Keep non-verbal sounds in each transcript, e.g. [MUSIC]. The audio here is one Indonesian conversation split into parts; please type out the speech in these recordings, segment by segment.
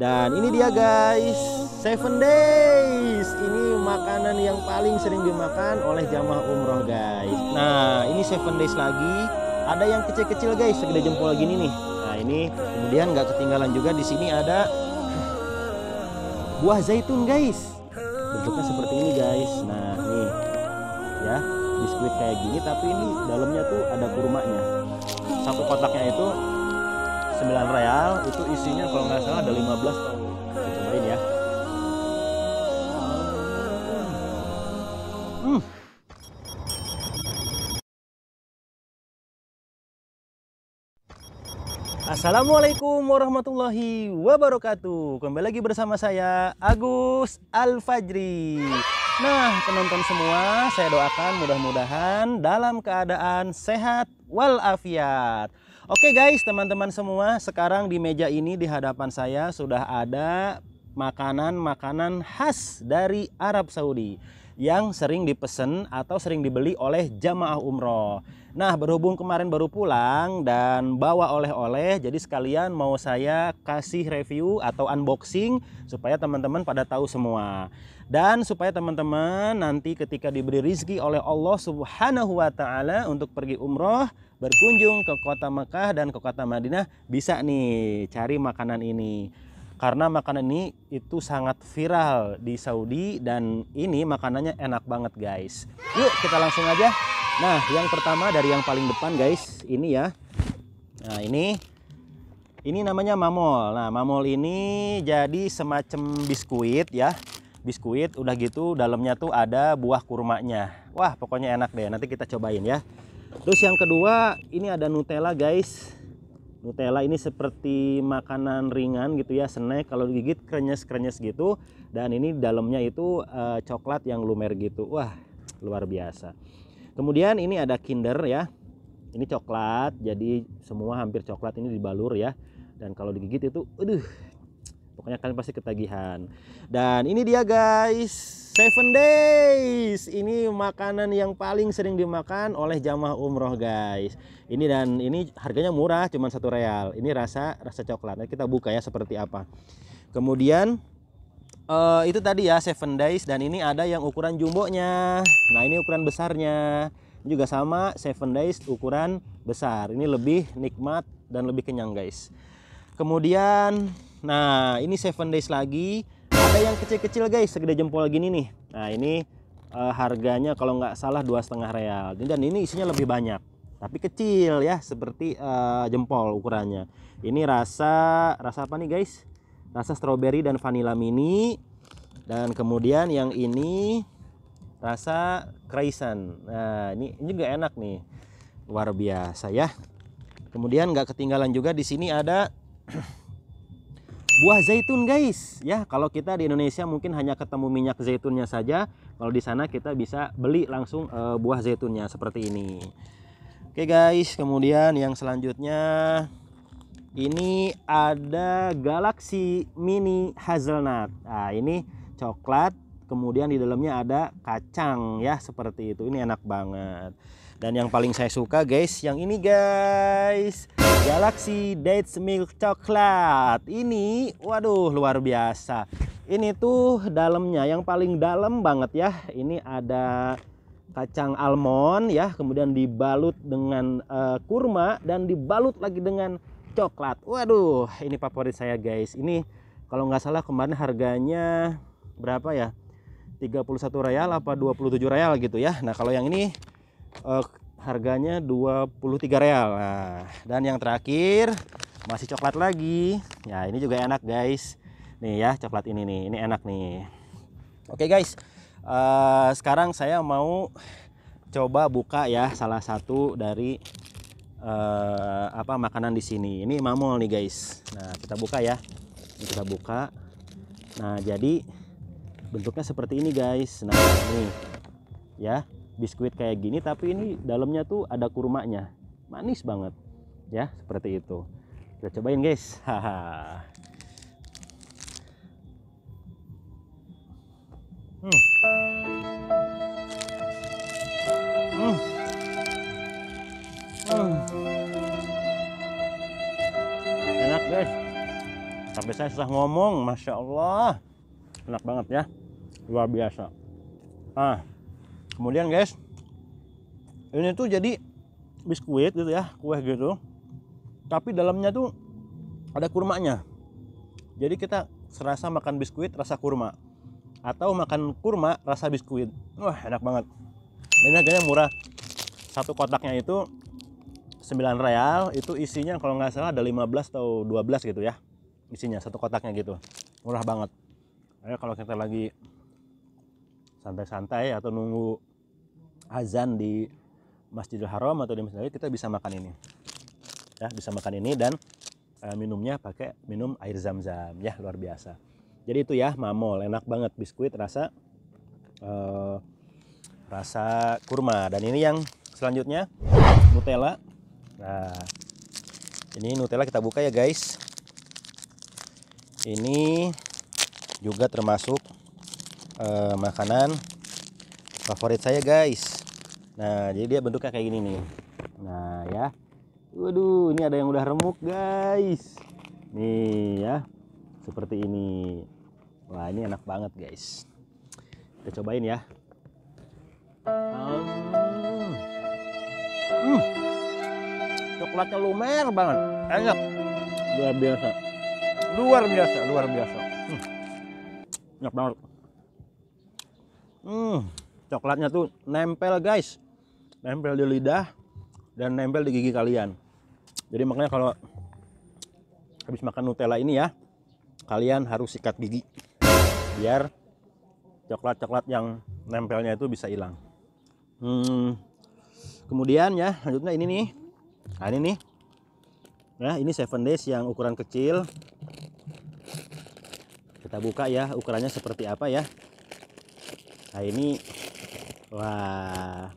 Dan ini dia guys, Seven Days. Ini makanan yang paling sering dimakan oleh jamaah umroh guys. Nah, ini Seven Days lagi. Ada yang kecil-kecil guys, segede jempol gini nih. Nah, ini kemudian nggak ketinggalan juga di sini ada buah zaitun guys. Bentuknya seperti ini guys. Nah, nih ya biskuit kayak gini tapi ini dalamnya tuh ada kurmanya. Satu kotaknya itu 9 real itu isinya kalau nggak salah ada 15 tahun cobain ya hmm. Assalamualaikum warahmatullahi wabarakatuh Kembali lagi bersama saya Agus Al-Fajri Nah penonton semua saya doakan mudah-mudahan dalam keadaan sehat walafiat Oke guys, teman-teman semua, sekarang di meja ini di hadapan saya sudah ada makanan-makanan khas dari Arab Saudi yang sering dipesan atau sering dibeli oleh jamaah umroh. Nah berhubung kemarin baru pulang dan bawa oleh-oleh jadi sekalian mau saya kasih review atau unboxing supaya teman-teman pada tahu semua. Dan supaya teman-teman nanti ketika diberi rizki oleh Allah subhanahu wa ta'ala untuk pergi umroh berkunjung ke kota Mekah dan ke kota Madinah bisa nih cari makanan ini karena makanan ini itu sangat viral di Saudi dan ini makanannya enak banget guys yuk kita langsung aja nah yang pertama dari yang paling depan guys ini ya nah ini ini namanya mamol nah mamol ini jadi semacam biskuit ya biskuit udah gitu dalamnya tuh ada buah kurmanya wah pokoknya enak deh nanti kita cobain ya terus yang kedua ini ada Nutella guys Nutella ini seperti makanan ringan gitu ya snack kalau digigit krenyes-krenyes gitu dan ini dalamnya itu uh, coklat yang lumer gitu wah luar biasa kemudian ini ada Kinder ya ini coklat jadi semua hampir coklat ini dibalur ya dan kalau digigit itu aduh pokoknya kalian pasti ketagihan dan ini dia guys seven days ini makanan yang paling sering dimakan oleh jamaah umroh guys ini dan ini harganya murah cuma satu real ini rasa rasa coklat nah, kita buka ya seperti apa kemudian uh, itu tadi ya seven days dan ini ada yang ukuran jumbo nya nah ini ukuran besarnya juga sama seven days ukuran besar ini lebih nikmat dan lebih kenyang guys kemudian Nah, ini seven days lagi. Ada yang kecil-kecil guys, segede jempol gini nih. Nah, ini uh, harganya kalau nggak salah dua setengah real. Dan ini isinya lebih banyak, tapi kecil ya, seperti uh, jempol ukurannya. Ini rasa rasa apa nih guys? Rasa strawberry dan vanilla mini. Dan kemudian yang ini rasa croissant. Nah, ini, ini juga enak nih. Luar biasa ya. Kemudian nggak ketinggalan juga di sini ada [CLEARS THROAT] buah zaitun guys ya kalau kita di Indonesia mungkin hanya ketemu minyak zaitunnya saja kalau di sana kita bisa beli langsung e, buah zaitunnya seperti ini oke guys kemudian yang selanjutnya ini ada Galaxy Mini Hazelnut nah ini coklat kemudian di dalamnya ada kacang ya seperti itu ini enak banget dan yang paling saya suka guys, yang ini guys. Galaxy Dates Milk Chocolate. Ini, waduh luar biasa. Ini tuh dalamnya yang paling dalam banget ya. Ini ada kacang almond ya, kemudian dibalut dengan uh, kurma dan dibalut lagi dengan coklat. Waduh, ini favorit saya guys. Ini kalau nggak salah kemarin harganya berapa ya? 31 real apa 27 real gitu ya. Nah, kalau yang ini uh, harganya 23 real nah, dan yang terakhir masih coklat lagi ya ini juga enak guys nih ya coklat ini nih ini enak nih oke guys uh, sekarang saya mau coba buka ya salah satu dari uh, apa makanan di sini ini mamol nih guys nah kita buka ya ini kita buka nah jadi bentuknya seperti ini guys nah ini ya biskuit kayak gini tapi ini dalamnya tuh ada kurmanya manis banget ya seperti itu kita cobain guys [LAUGHS] haha hmm. hmm. Hmm. enak guys sampai saya susah ngomong masya Allah enak banget ya luar biasa ah kemudian guys ini tuh jadi biskuit gitu ya kue gitu tapi dalamnya tuh ada kurmanya jadi kita serasa makan biskuit rasa kurma atau makan kurma rasa biskuit wah enak banget ini harganya murah satu kotaknya itu 9 real itu isinya kalau nggak salah ada 15 atau 12 gitu ya isinya satu kotaknya gitu murah banget Ayo kalau kita lagi santai-santai atau nunggu azan di Masjidil Haram atau di Masjid kita bisa makan ini ya bisa makan ini dan e, minumnya pakai minum air zam-zam ya luar biasa jadi itu ya mamol enak banget biskuit rasa e, rasa kurma dan ini yang selanjutnya Nutella nah ini Nutella kita buka ya guys ini juga termasuk uh, makanan favorit saya guys nah jadi dia bentuknya kayak gini nih nah ya waduh ini ada yang udah remuk guys nih ya seperti ini wah ini enak banget guys kita cobain ya hmm, hmm. coklatnya lumer banget enak luar biasa luar biasa luar biasa hmm. enak banget Hmm, coklatnya tuh nempel guys. Nempel di lidah dan nempel di gigi kalian. Jadi makanya kalau habis makan Nutella ini ya, kalian harus sikat gigi biar coklat-coklat yang nempelnya itu bisa hilang. Hmm. Kemudian ya, lanjutnya ini nih. Nah, ini nih. Nah, ini seven days yang ukuran kecil. Kita buka ya, ukurannya seperti apa ya nah ini wah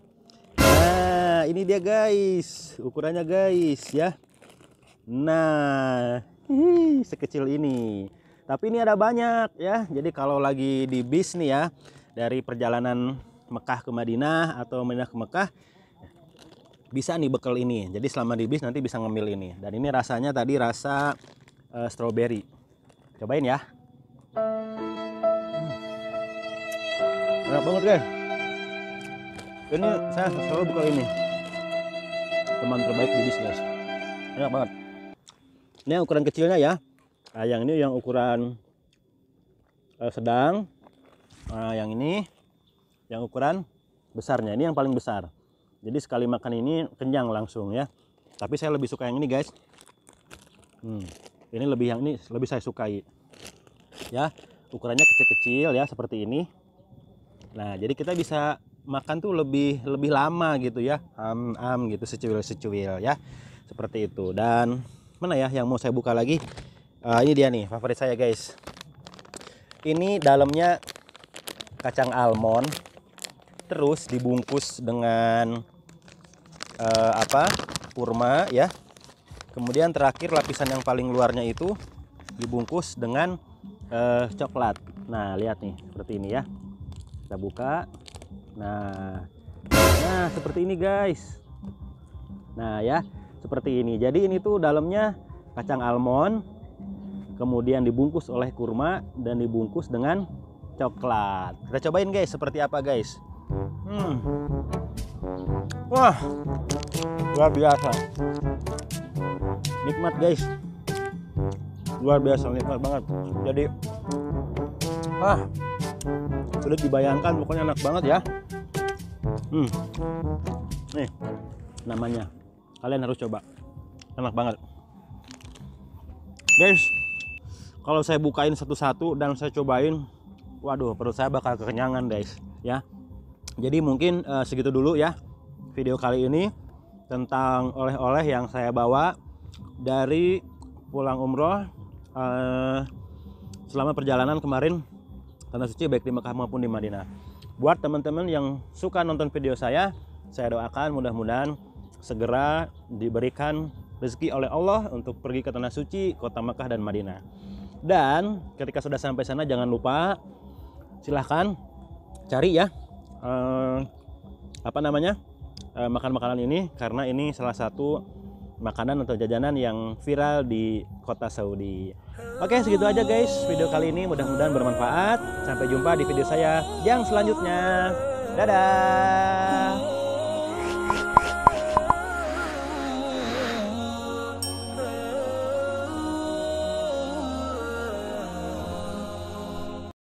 nah ini dia guys ukurannya guys ya nah hihi, sekecil ini tapi ini ada banyak ya jadi kalau lagi di bis nih ya dari perjalanan Mekah ke Madinah atau Madinah ke Mekah bisa nih bekal ini jadi selama di bis nanti bisa ngemil ini dan ini rasanya tadi rasa uh, strawberry cobain ya enak banget guys ini saya selalu buka ini teman terbaik di bis guys enak banget ini yang ukuran kecilnya ya nah, yang ini yang ukuran eh, sedang nah, yang ini yang ukuran besarnya ini yang paling besar jadi sekali makan ini kenyang langsung ya tapi saya lebih suka yang ini guys hmm, ini lebih yang ini lebih saya sukai ya ukurannya kecil-kecil ya seperti ini Nah, jadi kita bisa makan tuh lebih lebih lama gitu ya. Am am gitu secuil-secuil ya. Seperti itu. Dan mana ya yang mau saya buka lagi? Uh, ini dia nih favorit saya, guys. Ini dalamnya kacang almond terus dibungkus dengan uh, apa? kurma ya. Kemudian terakhir lapisan yang paling luarnya itu dibungkus dengan uh, coklat. Nah, lihat nih seperti ini ya kita buka nah nah seperti ini guys nah ya seperti ini jadi ini tuh dalamnya kacang almond kemudian dibungkus oleh kurma dan dibungkus dengan coklat kita cobain guys seperti apa guys hmm. wah luar biasa nikmat guys luar biasa nikmat banget jadi ah udah dibayangkan pokoknya enak banget ya hmm. nih namanya kalian harus coba enak banget guys kalau saya bukain satu-satu dan saya cobain waduh perut saya bakal kekenyangan guys ya jadi mungkin uh, segitu dulu ya video kali ini tentang oleh-oleh yang saya bawa dari pulang umroh uh, selama perjalanan kemarin tanah suci baik di Mekah maupun di Madinah. Buat teman-teman yang suka nonton video saya, saya doakan mudah-mudahan segera diberikan rezeki oleh Allah untuk pergi ke tanah suci, kota Mekah dan Madinah. Dan ketika sudah sampai sana jangan lupa silahkan cari ya eh, apa namanya eh, makan makanan ini karena ini salah satu makanan atau jajanan yang viral di kota Saudi. Oke, segitu aja guys video kali ini. Mudah-mudahan bermanfaat. Sampai jumpa di video saya yang selanjutnya. Dadah.